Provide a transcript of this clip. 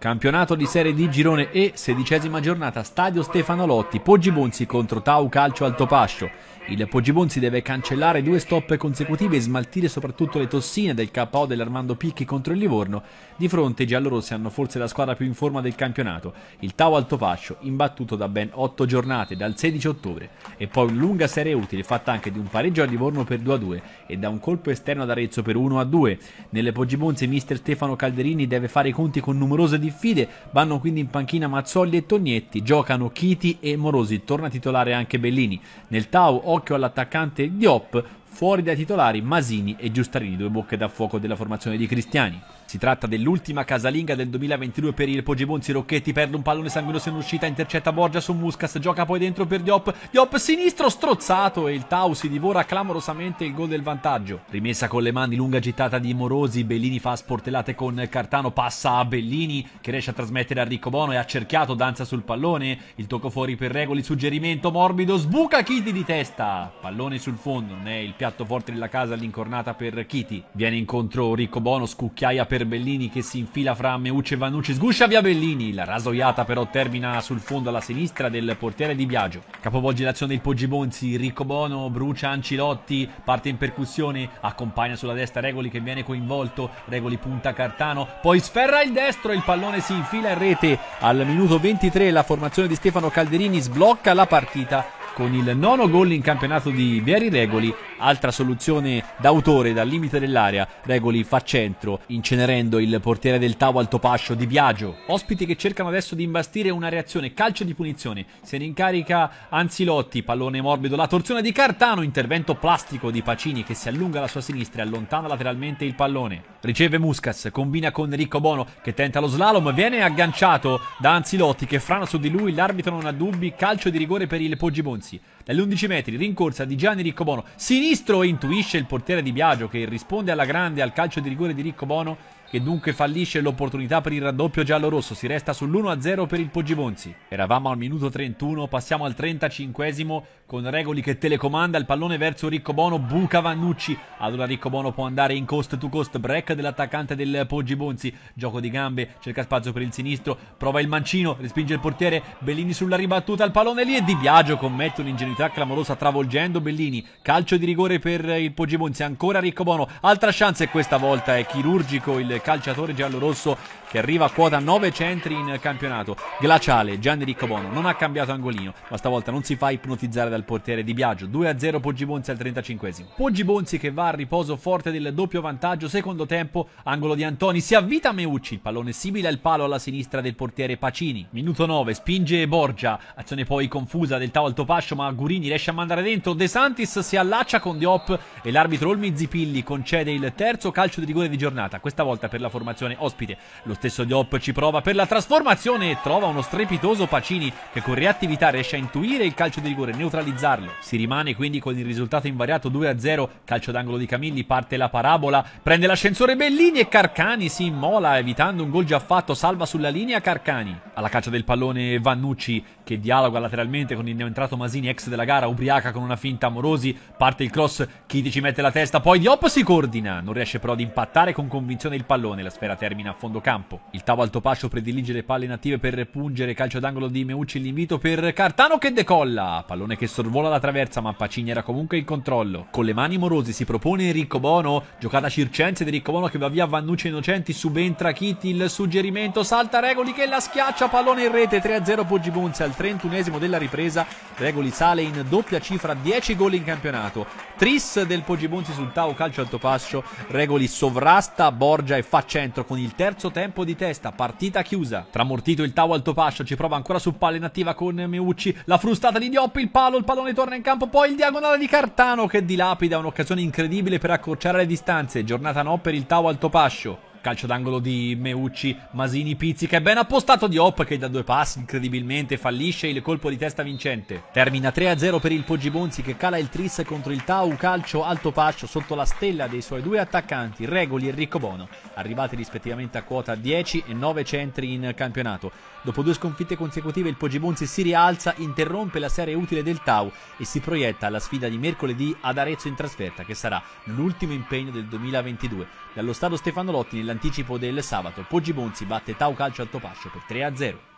Campionato di Serie D Girone E, sedicesima giornata, Stadio Stefano Lotti, Poggi contro Tau Calcio Altopascio. Il Poggi deve cancellare due stop consecutive e smaltire soprattutto le tossine del KO dell'Armando Picchi contro il Livorno. Di fronte i giallorossi hanno forse la squadra più in forma del campionato, il Tau Altopascio, imbattuto da ben 8 giornate, dal 16 ottobre. E poi una lunga serie utile, fatta anche di un pareggio a Livorno per 2-2 e da un colpo esterno ad Arezzo per 1-2. Nelle Poggi mister Stefano Calderini deve fare i conti con numerose difficoltà diffide, vanno quindi in panchina Mazzolli e Tognetti, giocano Chiti e Morosi, torna titolare anche Bellini. Nel Tau, occhio all'attaccante Diop, fuori dai titolari Masini e Giustarini, due bocche da fuoco della formazione di Cristiani. Si tratta dell'ultima casalinga del 2022 per il Poggibonzi, Rocchetti perde un pallone sanguinoso in uscita, intercetta Borgia su Muscas, gioca poi dentro per Diop, Diop sinistro strozzato e il Tau si divora clamorosamente il gol del vantaggio. Rimessa con le mani, lunga gittata di Morosi, Bellini fa sportellate con Cartano, passa a Bellini che riesce a trasmettere a Ricco Bono e accerchiato, danza sul pallone, il tocco fuori per Regoli, suggerimento morbido, sbuca Chiti di testa, pallone sul fondo, non è il piatto piatto forte della casa all'incornata per Kitty. Viene incontro Ricco Bono, scucchiaia per Bellini che si infila fra Meucci e Vannucci, sguscia via Bellini. La rasoiata però termina sul fondo alla sinistra del portiere di Biagio. Capovolge l'azione il Poggi Bonzi, Ricco Bono brucia Ancilotti, parte in percussione, accompagna sulla destra Regoli che viene coinvolto, Regoli punta Cartano, poi sferra il destro, il pallone si infila in rete. Al minuto 23 la formazione di Stefano Calderini sblocca la partita con il nono gol in campionato di Vieri Regoli altra soluzione d'autore dal limite dell'area. Regoli fa centro, incenerendo il portiere del tavolo al topascio di Biagio. Ospiti che cercano adesso di imbastire una reazione, calcio di punizione. Se ne incarica Anzilotti, pallone morbido, la torsione di Cartano, intervento plastico di Pacini che si allunga alla sua sinistra e allontana lateralmente il pallone. Riceve Muscas, combina con Ricco Bono che tenta lo slalom, viene agganciato da Anzilotti che frana su di lui, l'arbitro non ha dubbi, calcio di rigore per il Poggi Bonzi. Dagli 11 metri, rincorsa di Gianni Riccobono, sinistra sinistro e intuisce il portiere di Biagio che risponde alla grande al calcio di rigore di Ricco Bono che dunque fallisce l'opportunità per il raddoppio giallo-rosso, si resta sull'1-0 per il Poggibonzi. Eravamo al minuto 31, passiamo al 35 esimo con Regoli che telecomanda il pallone verso Riccobono, buca Vannucci, allora Riccobono può andare in cost to cost, break dell'attaccante del Poggibonzi, gioco di gambe, cerca spazio per il sinistro, prova il mancino, respinge il portiere, Bellini sulla ribattuta, il pallone lì e Di Biagio commette un'ingenuità clamorosa travolgendo Bellini, calcio di rigore per il Poggibonzi, ancora Riccobono, altra chance e questa volta è chirurgico il del calciatore giallorosso che arriva a quota 9 centri in campionato. Glaciale Gianni Riccobono non ha cambiato angolino, ma stavolta non si fa ipnotizzare dal portiere di Biagio. 2-0 Poggi Bonzi al 35esimo. Poggi Bonzi che va a riposo forte del doppio vantaggio, secondo tempo, angolo di Antoni, si avvita Meucci, il pallone simile al palo alla sinistra del portiere Pacini. Minuto 9, spinge Borgia, azione poi confusa del tavolo Altopascio, ma Gurini riesce a mandare dentro. De Santis si allaccia con Diop e l'arbitro Olmi Zipilli concede il terzo calcio di rigore di giornata, questa volta aperta per la formazione ospite. Lo stesso Diop ci prova per la trasformazione e trova uno strepitoso Pacini che con reattività riesce a intuire il calcio di rigore e neutralizzarlo. Si rimane quindi con il risultato invariato 2-0, calcio d'angolo di Camilli, parte la parabola, prende l'ascensore Bellini e Carcani si immola evitando un gol già fatto, salva sulla linea Carcani. Alla caccia del pallone Vannucci che dialoga lateralmente con il neoentrato Masini, ex della gara, ubriaca con una finta amorosi, parte il cross, Chiti ci mette la testa, poi Diop si coordina, non riesce però ad impattare con convinzione il pallone pallone, la sfera termina a fondo campo. Il Tavo Altopascio predilige le palle native per pungere calcio d'angolo di Meucci, l'invito per Cartano che decolla, pallone che sorvola la traversa ma Pacini era comunque in controllo. Con le mani morosi si propone Enrico Bono, giocata circense di Ricco Bono che va via Vannucci Innocenti, subentra Kitty, il suggerimento, salta Regoli che la schiaccia, pallone in rete 3-0 Poggi Bunze al 31 esimo della ripresa, Regoli sale in doppia cifra, 10 gol in campionato. Tris del Poggi Bunze sul Tavo calcio Altopascio, Regoli sovrasta Borgia e fa centro con il terzo tempo di testa, partita chiusa. Tramortito il Tau Altopascio, ci prova ancora su palla inattiva con Meucci, la frustata di Dioppi, il palo, il pallone torna in campo, poi il diagonale di Cartano che dilapida un'occasione incredibile per accorciare le distanze. Giornata no per il Tau Altopascio calcio d'angolo di Meucci, Masini pizzica è ben appostato di Hop che da due passi incredibilmente fallisce il colpo di testa vincente. Termina 3-0 per il Poggibonzi che cala il tris contro il Tau, calcio alto pascio sotto la stella dei suoi due attaccanti, Regoli e Ricco Bono, arrivati rispettivamente a quota 10 e 9 centri in campionato. Dopo due sconfitte consecutive il Poggibonzi si rialza, interrompe la serie utile del Tau e si proietta alla sfida di mercoledì ad Arezzo in trasferta che sarà l'ultimo impegno del 2022. Dallo stadio Stefano Lotti nell'anticipo del sabato, Poggi Bonzi batte Tau Calcio Altopascio per 3-0.